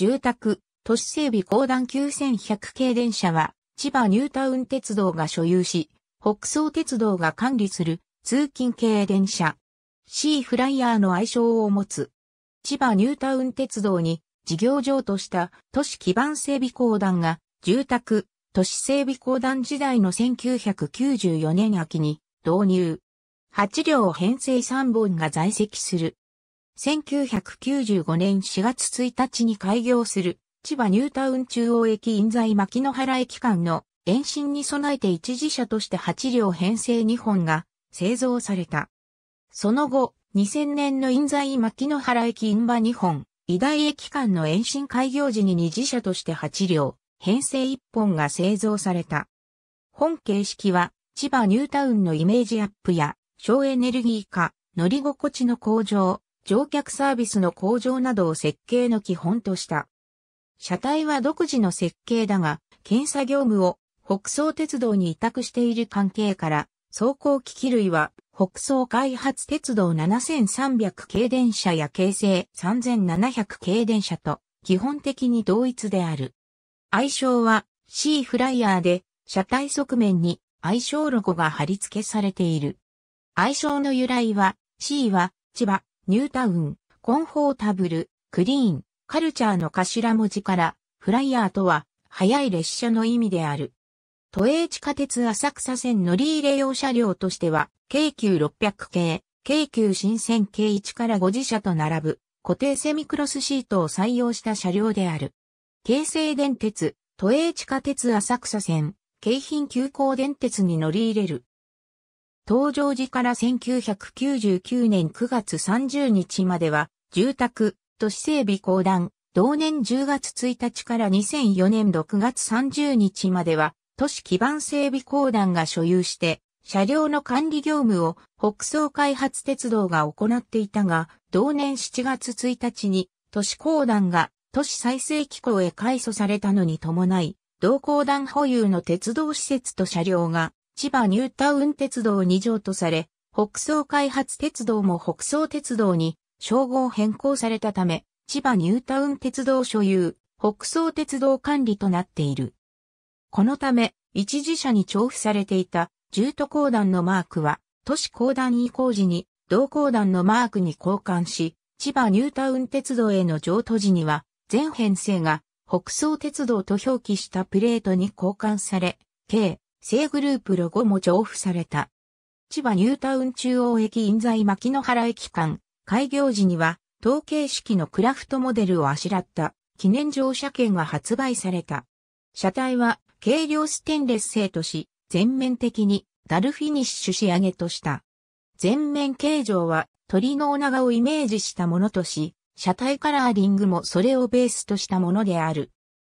住宅、都市整備公団9100系電車は、千葉ニュータウン鉄道が所有し、北総鉄道が管理する通勤系電車。シーフライヤーの愛称を持つ。千葉ニュータウン鉄道に事業場とした都市基盤整備公団が住宅、都市整備公団時代の1994年秋に導入。8両編成3本が在籍する1995年4月1日に開業する千葉ニュータウン中央駅印材牧野原駅間の延伸に備えて一時車として8両編成2本が製造された。その後、2000年の印材牧野原駅印場2本、医大駅間の延伸開業時に二次車として8両、編成1本が製造された。本形式は千葉ニュータウンのイメージアップや省エネルギー化、乗り心地の向上、乗客サービスの向上などを設計の基本とした。車体は独自の設計だが、検査業務を北総鉄道に委託している関係から、走行機器類は北総開発鉄道7300系電車や京成3700系電車と基本的に同一である。愛称は C フライヤーで車体側面に愛称ロゴが貼り付けされている。愛称の由来は C は千葉、ニュータウン、コンフォータブル、クリーン、カルチャーの頭文字から、フライヤーとは、早い列車の意味である。都営地下鉄浅草線乗り入れ用車両としては、京急600系、京急新線系1から5自社と並ぶ、固定セミクロスシートを採用した車両である。京成電鉄、都営地下鉄浅草線、京浜急行電鉄に乗り入れる、登場時から1999年9月30日までは、住宅、都市整備公団、同年10月1日から2004年6月30日までは、都市基盤整備公団が所有して、車両の管理業務を北総開発鉄道が行っていたが、同年7月1日に都市公団が都市再生機構へ改組されたのに伴い、同公団保有の鉄道施設と車両が千葉ニュータウン鉄道2条とされ、北総開発鉄道も北総鉄道に称号変更されたため、千葉ニュータウン鉄道所有、北総鉄道管理となっている。このため、一時社に調布されていた重都公団のマークは、都市公団移行時に同公団のマークに交換し、千葉ニュータウン鉄道への譲渡時には、全編成が北総鉄道と表記したプレートに交換され、計正グループロゴも重布された。千葉ニュータウン中央駅印材牧野原駅間、開業時には、統計式のクラフトモデルをあしらった記念乗車券が発売された。車体は軽量ステンレス製とし、全面的にダルフィニッシュ仕上げとした。全面形状は鳥のお長をイメージしたものとし、車体カラーリングもそれをベースとしたものである。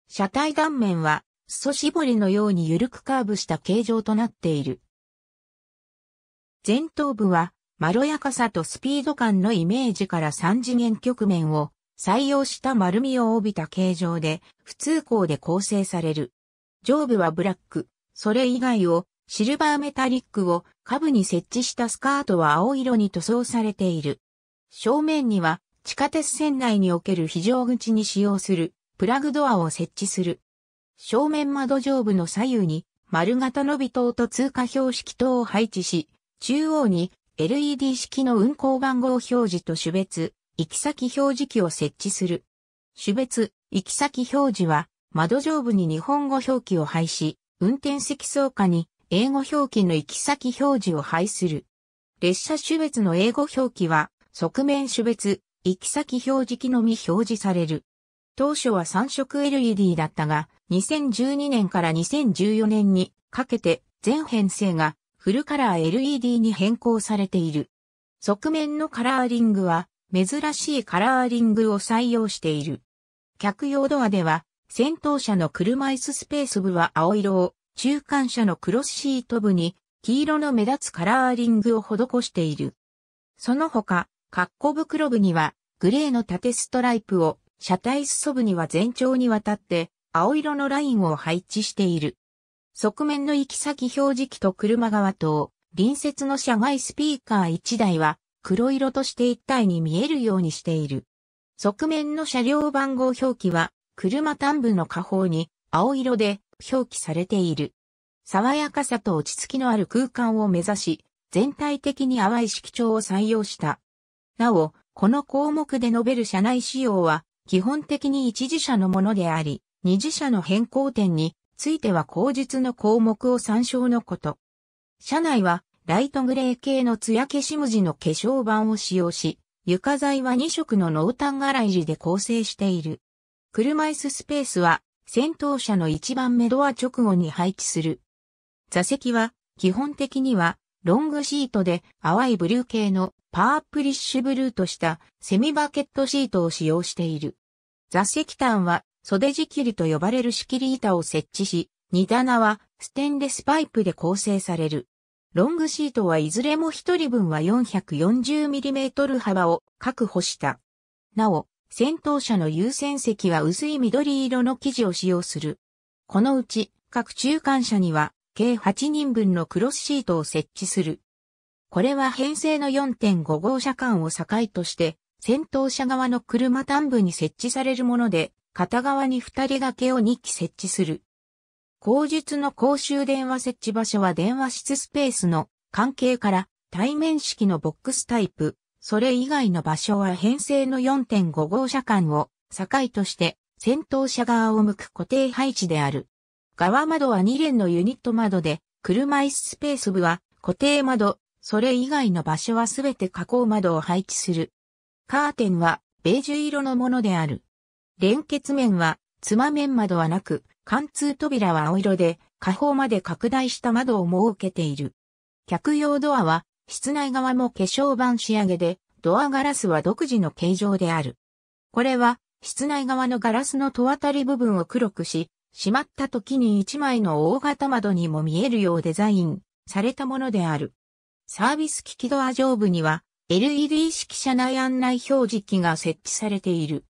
車体断面は裾絞りのように緩くカーブした形状となっている。前頭部は、まろやかさとスピード感のイメージから三次元局面を採用した丸みを帯びた形状で、普通光で構成される。上部はブラック、それ以外をシルバーメタリックを下部に設置したスカートは青色に塗装されている。正面には地下鉄線内における非常口に使用するプラグドアを設置する正面窓上部の左右に丸型の尾灯と通過標識灯を配置し、中央に LED 式の運行番号表示と種別、行き先表示器を設置する。種別、行き先表示は、窓上部に日本語表記を配し、運転席総下に英語表記の行き先表示を配する。列車種別の英語表記は、側面種別、行き先表示器のみ表示される。当初は3色 LED だったが、2012年から2014年にかけて全編成がフルカラー LED に変更されている。側面のカラーリングは珍しいカラーリングを採用している。客用ドアでは先頭車の車椅子スペース部は青色を、中間車のクロスシート部に黄色の目立つカラーリングを施している。その他、括弧袋部にはグレーの縦ストライプを、車体裾部には全長にわたって青色のラインを配置している。側面の行き先表示器と車側と、隣接の車外スピーカー1台は、黒色として一体に見えるようにしている。側面の車両番号表記は、車端部の下方に、青色で表記されている。爽やかさと落ち着きのある空間を目指し、全体的に淡い色調を採用した。なお、この項目で述べる車内仕様は、基本的に一時車のものであり、二次社の変更点については口述の項目を参照のこと。車内はライトグレー系の艶消し無地の化粧板を使用し、床材は2色の濃淡ガライジで構成している。車椅子スペースは先頭車の一番目ドア直後に配置する。座席は基本的にはロングシートで淡いブルー系のパープリッシュブルーとしたセミバケットシートを使用している。座席端は袖仕切りと呼ばれる仕切り板を設置し、荷棚はステンレスパイプで構成される。ロングシートはいずれも1人分は 440mm 幅を確保した。なお、先頭車の優先席は薄い緑色の生地を使用する。このうち、各中間車には、計8人分のクロスシートを設置する。これは編成の4.5号車間を境として、先頭車側の車端部に設置されるもので、片側に2人掛けを2機設置する。口述の公衆電話設置場所は電話室スペースの関係から対面式のボックスタイプ、それ以外の場所は編成の4.5号車間を境として先頭車側を向く固定配置である。側窓は2連のユニット窓で、車椅子スペース部は固定窓、それ以外の場所はすべて加工窓を配置する。カーテンはベージュ色のものである。連結面は、つま面窓はなく、貫通扉は青色で、下方まで拡大した窓を設けている。客用ドアは、室内側も化粧板仕上げで、ドアガラスは独自の形状である。これは、室内側のガラスの戸渡り部分を黒くし、閉まった時に一枚の大型窓にも見えるようデザインされたものである。サービス機器ドア上部には LED 式車内案内表示器が設置されている。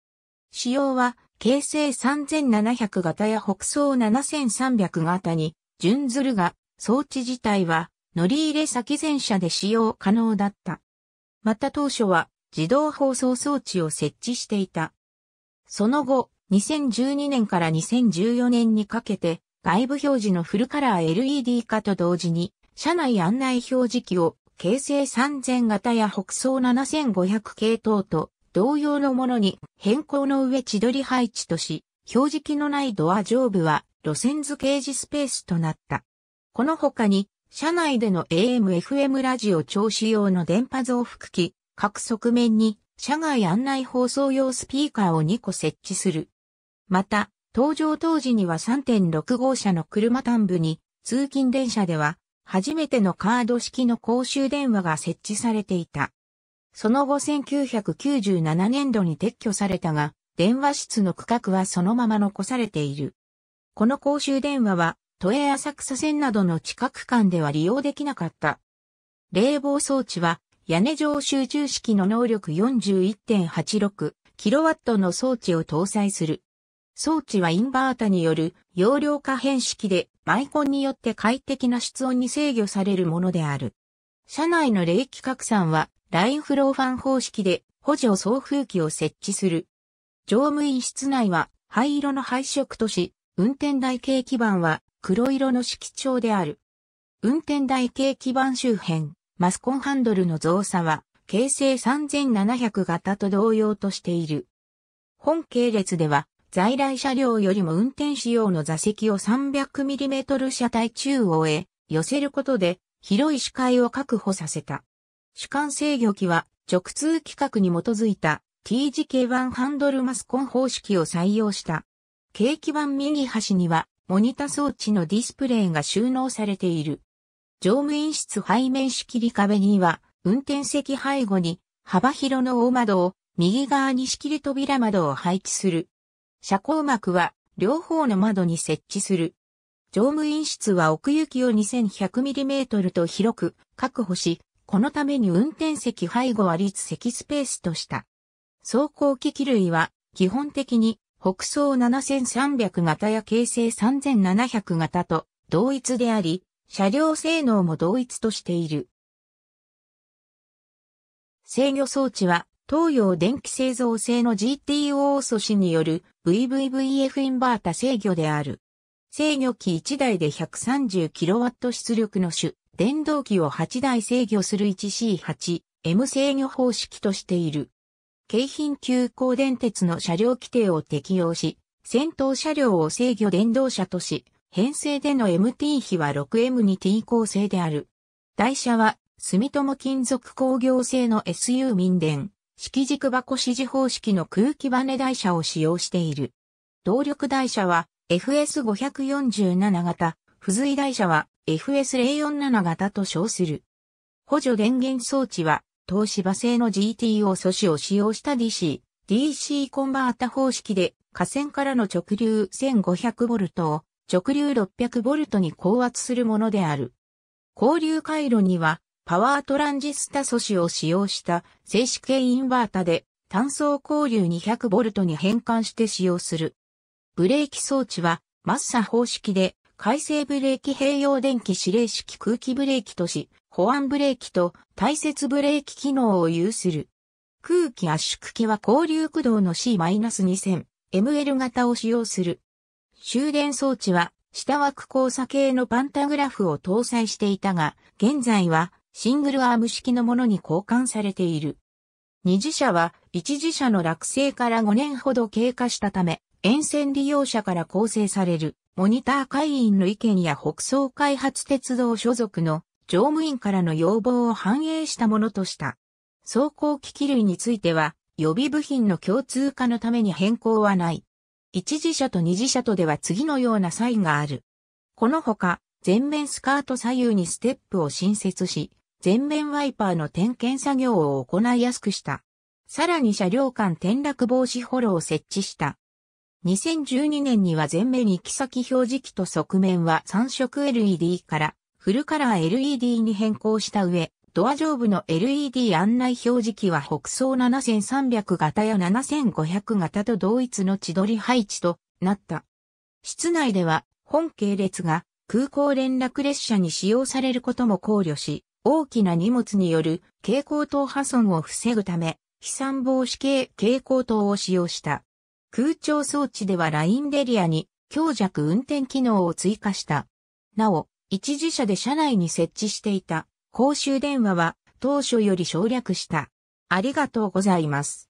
仕様は、京成3700型や北総7300型に準ずるが、装置自体は乗り入れ先前車で使用可能だった。また当初は自動放送装置を設置していた。その後、2012年から2014年にかけて外部表示のフルカラー LED 化と同時に車内案内表示器を京成3000型や北総7500系統と同様のものに変更の上千鳥配置とし、表示器のないドア上部は路線図掲示スペースとなった。この他に、車内での AM-FM ラジオ調子用の電波増幅器、各側面に車外案内放送用スピーカーを2個設置する。また、登場当時には3.6号車の車端部に、通勤電車では、初めてのカード式の公衆電話が設置されていた。その後1997年度に撤去されたが、電話室の区画はそのまま残されている。この公衆電話は、都営浅草線などの地下区間では利用できなかった。冷房装置は、屋根上集中式の能力 41.86kW の装置を搭載する。装置はインバータによる容量可変式で、マイコンによって快適な室温に制御されるものである。車内の冷気拡散は、ラインフローファン方式で補助送風機を設置する。乗務員室内は灰色の配色とし、運転台系基板は黒色の色調である。運転台系基板周辺、マスコンハンドルの増作は、形成3700型と同様としている。本系列では、在来車両よりも運転士用の座席を 300mm 車体中央へ寄せることで、広い視界を確保させた。主観制御機は直通規格に基づいた TGK1 ハンドルマスコン方式を採用した。景気板右端にはモニタ装置のディスプレイが収納されている。乗務員室背面仕切り壁には運転席背後に幅広の大窓を右側に仕切り扉窓を配置する。車高幕は両方の窓に設置する。乗務員室は奥行きを 2100mm と広く確保し、このために運転席背後は立席スペースとした。走行機器類は基本的に北総7300型や京成3700型と同一であり、車両性能も同一としている。制御装置は東洋電気製造製の GTO 素子による VVVF インバータ制御である。制御機1台で 130kW 出力の主、電動機を8台制御する 1C8M 制御方式としている。京浜急行電鉄の車両規定を適用し、先頭車両を制御電動車とし、編成での MT 比は 6M2T 構成である。台車は、住友金属工業製の SU 民電、式軸箱指示方式の空気バネ台車を使用している。動力台車は、FS547 型、付随台車は FS047 型と称する。補助電源装置は、東芝製の GTO 素子を使用した DC、DC コンバータ方式で、架線からの直流 1500V を直流 600V に高圧するものである。交流回路には、パワートランジスタ素子を使用した静止系インバータで、単素交流 200V に変換して使用する。ブレーキ装置は、マッサ方式で、回生ブレーキ併用電気指令式空気ブレーキとし、保安ブレーキと大切ブレーキ機能を有する。空気圧縮機は交流駆動の C-2000、ML 型を使用する。終電装置は、下枠交差系のパンタグラフを搭載していたが、現在はシングルアーム式のものに交換されている。二次車は一次車の落成から5年ほど経過したため、沿線利用者から構成されるモニター会員の意見や北総開発鉄道所属の乗務員からの要望を反映したものとした。走行機器類については予備部品の共通化のために変更はない。一次車と二次車とでは次のような差異がある。このほか、前面スカート左右にステップを新設し、前面ワイパーの点検作業を行いやすくした。さらに車両間転落防止ホロを設置した。2012年には前面行き先表示器と側面は3色 LED からフルカラー LED に変更した上、ドア上部の LED 案内表示器は北総7300型や7500型と同一の地取り配置となった。室内では本系列が空港連絡列車に使用されることも考慮し、大きな荷物による蛍光灯破損を防ぐため、飛散防止系蛍光灯を使用した。空調装置ではラインデリアに強弱運転機能を追加した。なお、一時車で車内に設置していた公衆電話は当初より省略した。ありがとうございます。